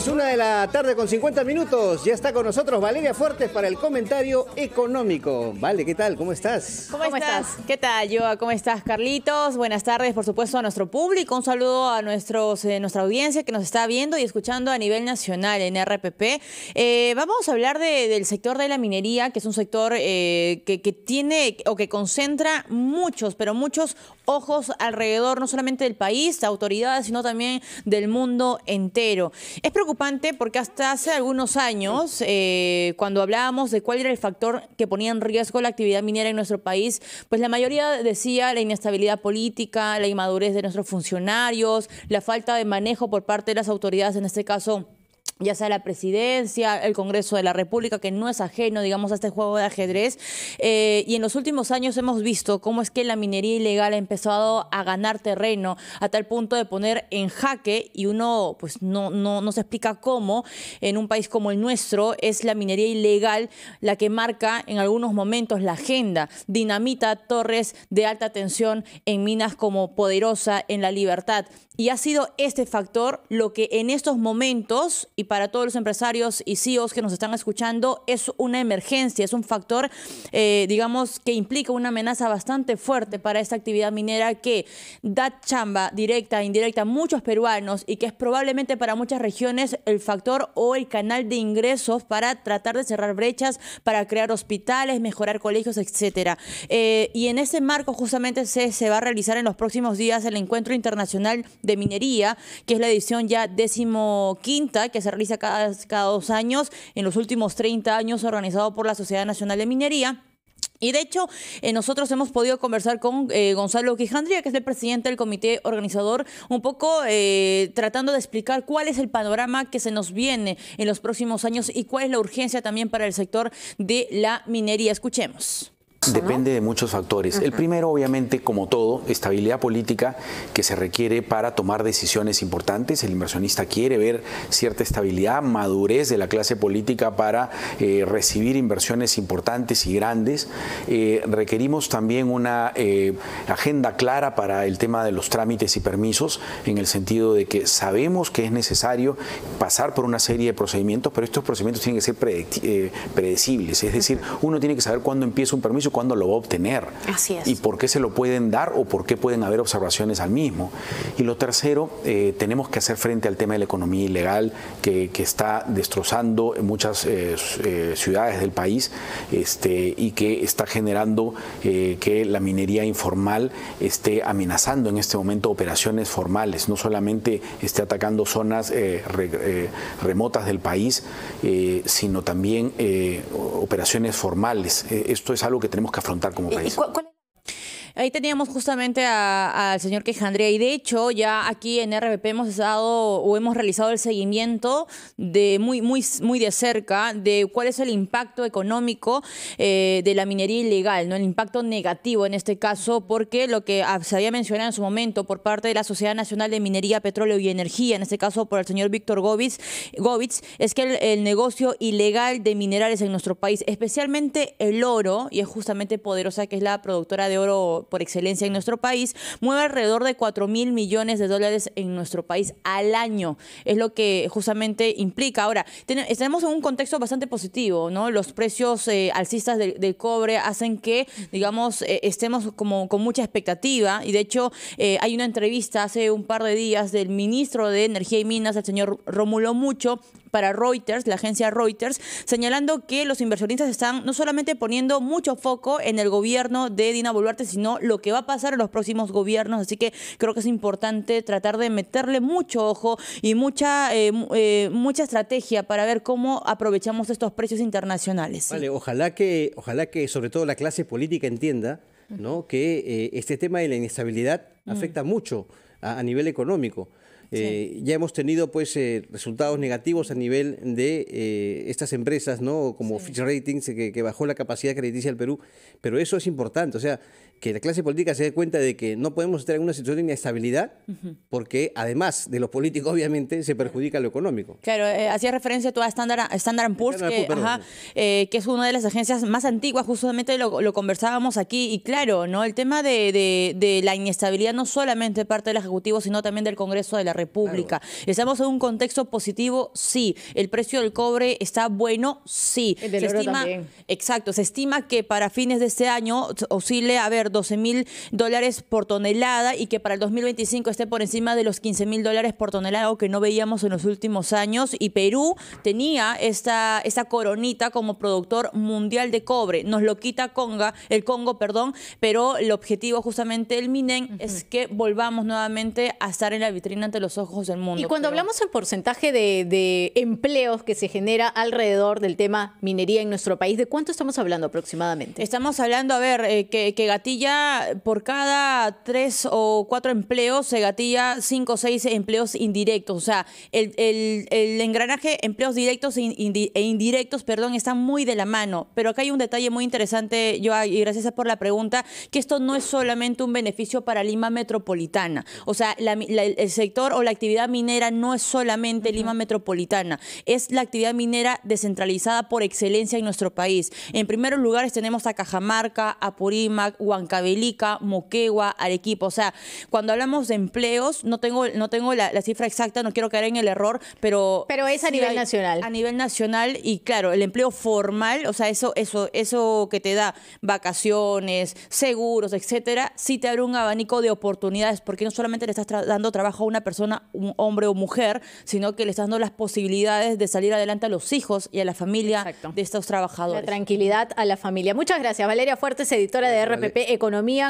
Es una de la tarde con 50 minutos. Ya está con nosotros Valeria Fuertes para el comentario económico. Vale, ¿qué tal? ¿Cómo estás? ¿Cómo, estás? ¿Qué tal, Joa? ¿Cómo estás, Carlitos? Buenas tardes, por supuesto, a nuestro público. Un saludo a nuestros, eh, nuestra audiencia que nos está viendo y escuchando a nivel nacional en RPP. Eh, vamos a hablar del sector de la minería, que es un sector eh, que, tiene o que concentra muchos, pero muchos ojos alrededor, no solamente del país, autoridades, sino también del mundo entero. Es preocupante preocupante porque hasta hace algunos años, eh, cuando hablábamos de cuál era el factor que ponía en riesgo la actividad minera en nuestro país, pues la mayoría decía la inestabilidad política, la inmadurez de nuestros funcionarios, la falta de manejo por parte de las autoridades, en este caso ya sea la presidencia, el Congreso de la República, que no es ajeno, digamos, a este juego de ajedrez. Eh, y en los últimos años hemos visto cómo es que la minería ilegal ha empezado a ganar terreno a tal punto de poner en jaque, y uno pues no, no, no se explica cómo, en un país como el nuestro, es la minería ilegal la que marca en algunos momentos la agenda. Dinamita torres de alta tensión en minas como Poderosa, en La Libertad. Y ha sido este factor lo que en estos momentos, y para todos los empresarios y CEOs que nos están escuchando, es una emergencia, es un factor, eh, digamos, que implica una amenaza bastante fuerte para esta actividad minera que da chamba directa e indirecta a muchos peruanos y que es probablemente para muchas regiones el factor o el canal de ingresos para tratar de cerrar brechas, para crear hospitales, mejorar colegios, etc. Eh, y en ese marco justamente se, se va a realizar en los próximos días el encuentro internacional de minería, que es la edición ya decimoquinta que se realiza cada, cada dos años, en los últimos 30 años organizado por la Sociedad Nacional de Minería. Y de hecho, eh, nosotros hemos podido conversar con eh, Gonzalo Quijandría, que es el presidente del comité organizador, un poco eh, tratando de explicar cuál es el panorama que se nos viene en los próximos años y cuál es la urgencia también para el sector de la minería. Escuchemos. Depende de muchos factores. El primero, obviamente, como todo, estabilidad política que se requiere para tomar decisiones importantes. El inversionista quiere ver cierta estabilidad, madurez de la clase política para eh, recibir inversiones importantes y grandes. Eh, requerimos también una eh, agenda clara para el tema de los trámites y permisos, en el sentido de que sabemos que es necesario pasar por una serie de procedimientos, pero estos procedimientos tienen que ser predecibles. Es decir, uno tiene que saber cuándo empieza un permiso cuándo lo va a obtener. Y por qué se lo pueden dar o por qué pueden haber observaciones al mismo. Y lo tercero, eh, tenemos que hacer frente al tema de la economía ilegal que, está destrozando muchas eh, eh, ciudades del país este, y que está generando que la minería informal esté amenazando en este momento operaciones formales, no solamente esté atacando zonas remotas del país, sino también operaciones formales. esto es algo que tenemos tenemos que afrontar como país. Ahí teníamos justamente al señor Quejandría y de hecho ya aquí en RBP hemos dado o hemos realizado el seguimiento de muy, muy, muy de cerca de cuál es el impacto económico eh, de la minería ilegal, ¿no? el impacto negativo en este caso, porque lo que se había mencionado en su momento por parte de la Sociedad Nacional de Minería, Petróleo y Energía, en este caso por el señor Víctor Govitz, es que el negocio ilegal de minerales en nuestro país, especialmente el oro, y es justamente Poderosa, que es la productora de oro por excelencia en nuestro país, mueve alrededor de 4 mil millones de dólares en nuestro país al año. Es lo que justamente implica. Ahora, tenemos un contexto bastante positivo, ¿no? Los precios eh, alcistas del, cobre hacen que, digamos, eh, estemos como con mucha expectativa. Y de hecho, eh, hay una entrevista hace un par de días del ministro de Energía y Minas, el señor Romulo Mucho, para Reuters, la agencia Reuters, señalando que los inversionistas están no solamente poniendo mucho foco en el gobierno de Dina Boluarte, sino lo que va a pasar en los próximos gobiernos. Así que creo que es importante tratar de meterle mucho ojo y mucha, eh, eh, mucha estrategia para ver cómo aprovechamos estos precios internacionales. Vale, ojalá que, ojalá que sobre todo la clase política entienda ¿no? que eh, este tema de la inestabilidad afecta mucho a nivel económico. Eh, ya hemos tenido pues eh, resultados negativos a nivel de eh, estas empresas, ¿no? Como Fitch Ratings, que, que, bajó la capacidad crediticia del Perú, pero eso es importante, o sea, que la clase política se dé cuenta de que no podemos estar en una situación de inestabilidad, porque además de lo político, obviamente, se perjudica lo económico. Claro, eh, hacía referencia tú a Standard, Standard Poor's, eh, que, es una de las agencias más antiguas, justamente lo, conversábamos aquí, y claro, ¿no? el tema de, la inestabilidad no solamente parte del Ejecutivo, sino también del Congreso de la República. Estamos en un contexto positivo, sí. El precio del cobre está bueno, sí. se estima, Exacto, se estima que para fines de este año oscile, a ver, 12 mil dólares por tonelada y que para el 2025 esté por encima de los 15 mil dólares por tonelada, algo que no veíamos en los últimos años. Y Perú tenía esta, coronita como productor mundial de cobre. Nos lo quita Conga, el Congo, perdón, pero el objetivo justamente del Minen es que volvamos nuevamente a estar en la vitrina ante los ojos del mundo. Y cuando hablamos del porcentaje de, empleos que se genera alrededor del tema minería en nuestro país, ¿de cuánto estamos hablando aproximadamente? Estamos hablando, a ver, qué eh, que, que gatillo ya por cada tres o cuatro empleos, se gatilla cinco o seis empleos indirectos. O sea, el, el, engranaje empleos directos e, e indirectos, perdón, están muy de la mano. Pero acá hay un detalle muy interesante, yo y gracias por la pregunta, que esto no es solamente un beneficio para Lima Metropolitana. O sea, el sector o la actividad minera no es solamente Lima Metropolitana, es la actividad minera descentralizada por excelencia en nuestro país. En primeros lugares tenemos a Cajamarca, Apurímac, Huancayo, Cabelica, Moquegua, Arequipa. O sea, cuando hablamos de empleos, no tengo, no tengo la, cifra exacta, no quiero caer en el error, pero... Pero es a nivel nacional. A nivel nacional y claro, el empleo formal, o sea, eso, eso, eso que te da vacaciones, seguros, etcétera, sí te abre un abanico de oportunidades, porque no solamente le estás dando trabajo a una persona, un hombre o mujer, sino que le estás dando las posibilidades de salir adelante a los hijos y a la familia de estos trabajadores. La tranquilidad a la familia. Muchas gracias, Valeria Fuertes, editora de RPP economía